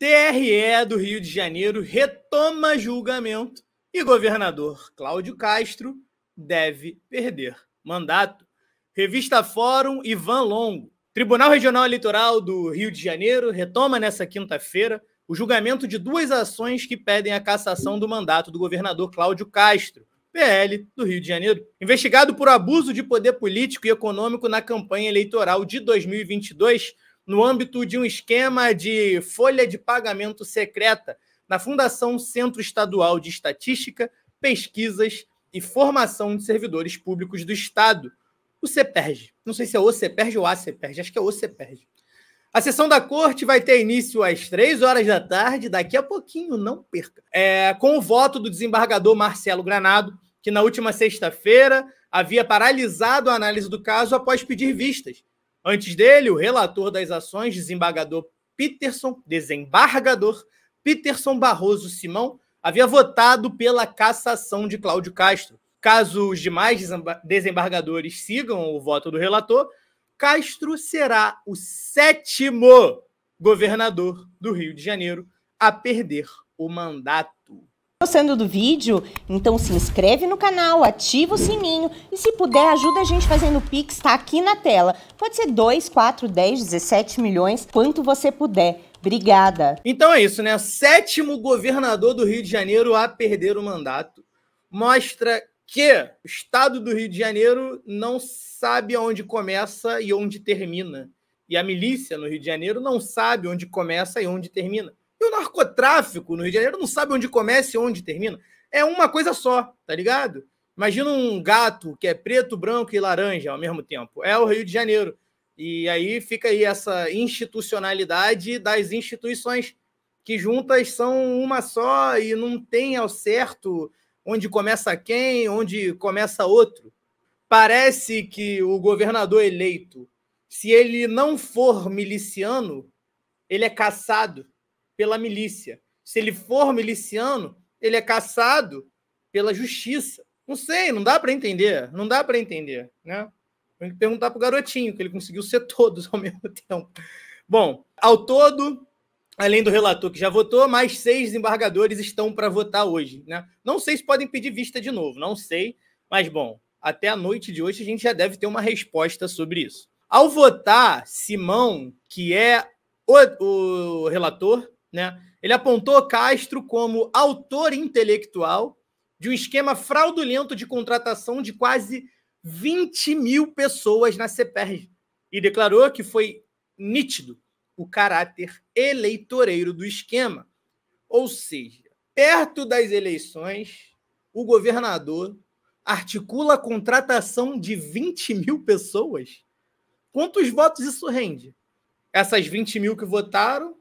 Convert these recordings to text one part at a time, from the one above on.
TRE do Rio de Janeiro retoma julgamento e governador Cláudio Castro deve perder mandato. Revista Fórum Ivan Longo. Tribunal Regional Eleitoral do Rio de Janeiro retoma nessa quinta-feira o julgamento de duas ações que pedem a cassação do mandato do governador Cláudio Castro, PL do Rio de Janeiro, investigado por abuso de poder político e econômico na campanha eleitoral de 2022 no âmbito de um esquema de folha de pagamento secreta na Fundação Centro Estadual de Estatística, Pesquisas e Formação de Servidores Públicos do Estado, o CEPERG. Não sei se é o CEPERG ou a CEPERG, acho que é o CEPERG. A sessão da corte vai ter início às três horas da tarde, daqui a pouquinho, não perca. É, com o voto do desembargador Marcelo Granado, que na última sexta-feira havia paralisado a análise do caso após pedir vistas, Antes dele, o relator das ações, desembargador Peterson, desembargador Peterson Barroso Simão, havia votado pela cassação de Cláudio Castro. Caso os demais desembargadores sigam o voto do relator, Castro será o sétimo governador do Rio de Janeiro a perder o mandato gostando do vídeo, então se inscreve no canal, ativa o sininho e se puder ajuda a gente fazendo o Pix, tá aqui na tela. Pode ser 2, 4, 10, 17 milhões, quanto você puder. Obrigada. Então é isso, né? Sétimo governador do Rio de Janeiro a perder o mandato. Mostra que o estado do Rio de Janeiro não sabe onde começa e onde termina. E a milícia no Rio de Janeiro não sabe onde começa e onde termina narcotráfico no Rio de Janeiro não sabe onde começa e onde termina. É uma coisa só, tá ligado? Imagina um gato que é preto, branco e laranja ao mesmo tempo. É o Rio de Janeiro. E aí fica aí essa institucionalidade das instituições que juntas são uma só e não tem ao certo onde começa quem, onde começa outro. Parece que o governador eleito, se ele não for miliciano, ele é caçado pela milícia. Se ele for miliciano, ele é caçado pela justiça. Não sei, não dá para entender, não dá para entender, né? Tem que perguntar pro garotinho, que ele conseguiu ser todos ao mesmo tempo. Bom, ao todo, além do relator que já votou, mais seis embargadores estão para votar hoje, né? Não sei se podem pedir vista de novo, não sei, mas bom, até a noite de hoje a gente já deve ter uma resposta sobre isso. Ao votar, Simão, que é o, o relator, né? Ele apontou Castro como autor intelectual de um esquema fraudulento de contratação de quase 20 mil pessoas na CPR e declarou que foi nítido o caráter eleitoreiro do esquema. Ou seja, perto das eleições, o governador articula a contratação de 20 mil pessoas. Quantos votos isso rende? Essas 20 mil que votaram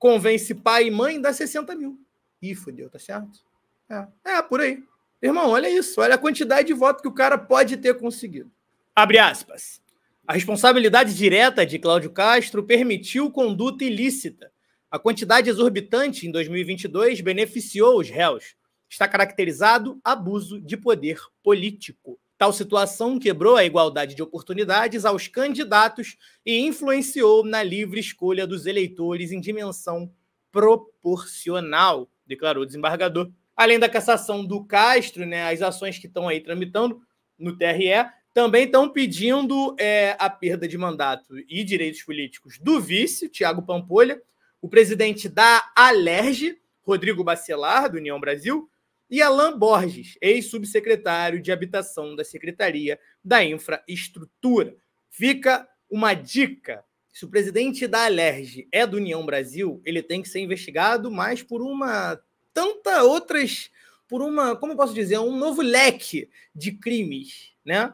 convence pai e mãe, dá 60 mil. Ih, fodeu, tá certo? É. é, por aí. Irmão, olha isso. Olha a quantidade de voto que o cara pode ter conseguido. Abre aspas. A responsabilidade direta de Cláudio Castro permitiu conduta ilícita. A quantidade exorbitante em 2022 beneficiou os réus. Está caracterizado abuso de poder político. Tal situação quebrou a igualdade de oportunidades aos candidatos e influenciou na livre escolha dos eleitores em dimensão proporcional, declarou o desembargador. Além da cassação do Castro, né, as ações que estão aí tramitando no TRE também estão pedindo é, a perda de mandato e direitos políticos do vice, Tiago Pampolha, o presidente da Alerge, Rodrigo Bacelar, do União Brasil, e Alain Borges, ex-subsecretário de Habitação da Secretaria da Infraestrutura. Fica uma dica. Se o presidente da Alerj é do União Brasil, ele tem que ser investigado, mais por uma tanta outras, por uma, como posso dizer, um novo leque de crimes, né?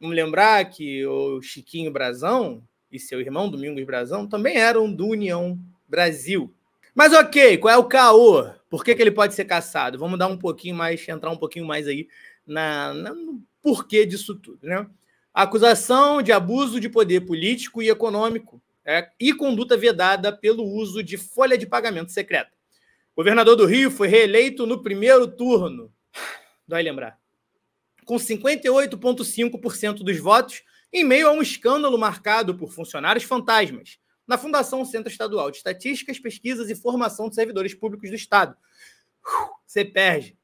Vamos lembrar que o Chiquinho Brazão e seu irmão Domingos Brazão também eram do União Brasil. Mas ok, qual é o caô? Por que, que ele pode ser caçado? Vamos dar um pouquinho mais, entrar um pouquinho mais aí na, na, no porquê disso tudo, né? Acusação de abuso de poder político e econômico é, e conduta vedada pelo uso de folha de pagamento secreta. governador do Rio foi reeleito no primeiro turno, dói lembrar, com 58,5% dos votos, em meio a um escândalo marcado por funcionários fantasmas na Fundação Centro Estadual de Estatísticas, Pesquisas e Formação de Servidores Públicos do Estado. Uh, CEPERJ.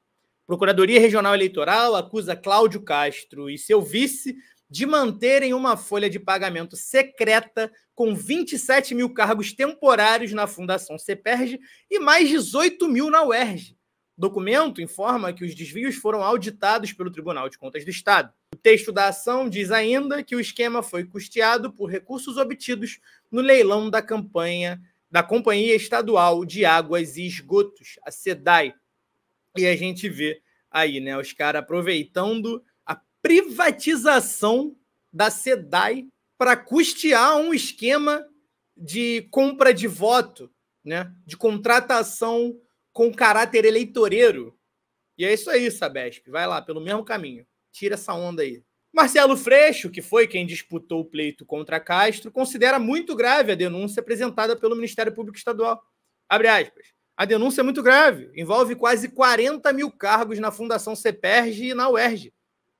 Procuradoria Regional Eleitoral acusa Cláudio Castro e seu vice de manterem uma folha de pagamento secreta com 27 mil cargos temporários na Fundação CEPERJ e mais 18 mil na UERJ documento informa que os desvios foram auditados pelo Tribunal de Contas do Estado. O texto da ação diz ainda que o esquema foi custeado por recursos obtidos no leilão da campanha da Companhia Estadual de Águas e Esgotos, a SEDAI. E a gente vê aí, né, os caras aproveitando a privatização da SEDAI para custear um esquema de compra de voto, né, de contratação com caráter eleitoreiro. E é isso aí, Sabesp. Vai lá, pelo mesmo caminho. Tira essa onda aí. Marcelo Freixo, que foi quem disputou o pleito contra Castro, considera muito grave a denúncia apresentada pelo Ministério Público Estadual. Abre aspas. A denúncia é muito grave. Envolve quase 40 mil cargos na Fundação CEPERG e na UERJ,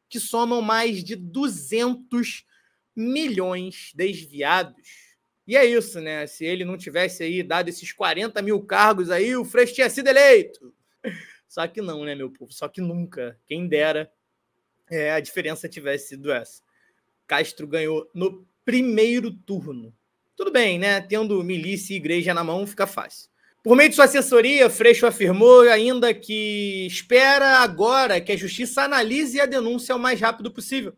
que somam mais de 200 milhões desviados e é isso, né? Se ele não tivesse aí dado esses 40 mil cargos aí, o Freixo tinha sido eleito. Só que não, né, meu povo? Só que nunca. Quem dera é, a diferença tivesse sido essa. Castro ganhou no primeiro turno. Tudo bem, né? Tendo milícia e igreja na mão, fica fácil. Por meio de sua assessoria, Freixo afirmou ainda que espera agora que a justiça analise a denúncia o mais rápido possível.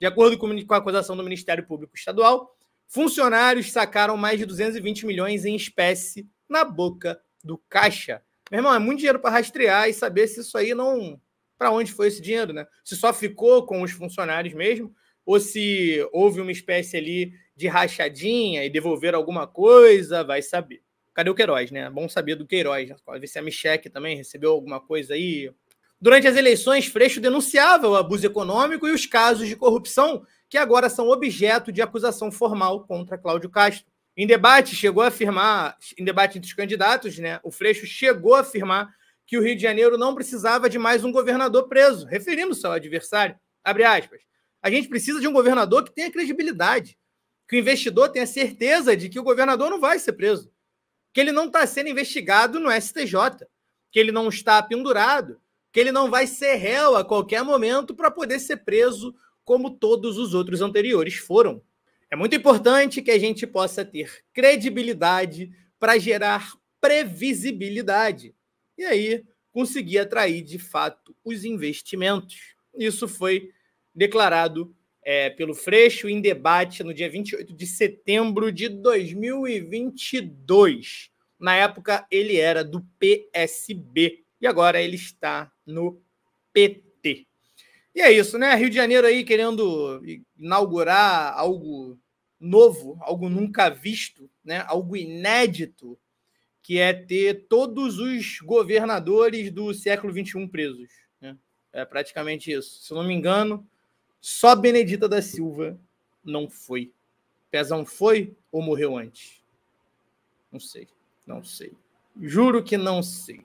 De acordo com a acusação do Ministério Público Estadual, Funcionários sacaram mais de 220 milhões em espécie na boca do caixa. Meu irmão, é muito dinheiro para rastrear e saber se isso aí não. Para onde foi esse dinheiro, né? Se só ficou com os funcionários mesmo, ou se houve uma espécie ali de rachadinha e devolver alguma coisa, vai saber. Cadê o Queiroz, né? Bom saber do Queiroz. Pode né? ver se a Micheque também recebeu alguma coisa aí, Durante as eleições, Freixo denunciava o abuso econômico e os casos de corrupção que agora são objeto de acusação formal contra Cláudio Castro. Em debate, chegou a afirmar, em debate entre os candidatos, né, o Freixo chegou a afirmar que o Rio de Janeiro não precisava de mais um governador preso, referindo-se ao adversário. Abre aspas. A gente precisa de um governador que tenha credibilidade, que o investidor tenha certeza de que o governador não vai ser preso, que ele não está sendo investigado no STJ, que ele não está pendurado, que ele não vai ser réu a qualquer momento para poder ser preso como todos os outros anteriores foram. É muito importante que a gente possa ter credibilidade para gerar previsibilidade e aí conseguir atrair de fato os investimentos. Isso foi declarado é, pelo Freixo em debate no dia 28 de setembro de 2022. Na época, ele era do PSB e agora ele está no PT. E é isso, né? Rio de Janeiro aí querendo inaugurar algo novo, algo nunca visto, né? algo inédito, que é ter todos os governadores do século XXI presos. Né? É praticamente isso. Se eu não me engano, só Benedita da Silva não foi. Pezão foi ou morreu antes? Não sei, não sei. Juro que não sei.